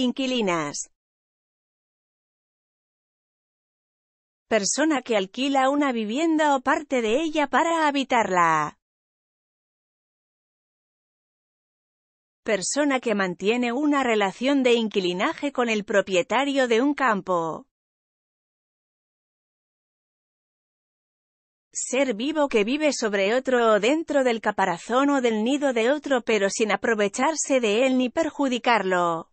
Inquilinas. Persona que alquila una vivienda o parte de ella para habitarla. Persona que mantiene una relación de inquilinaje con el propietario de un campo. ser vivo que vive sobre otro o dentro del caparazón o del nido de otro pero sin aprovecharse de él ni perjudicarlo.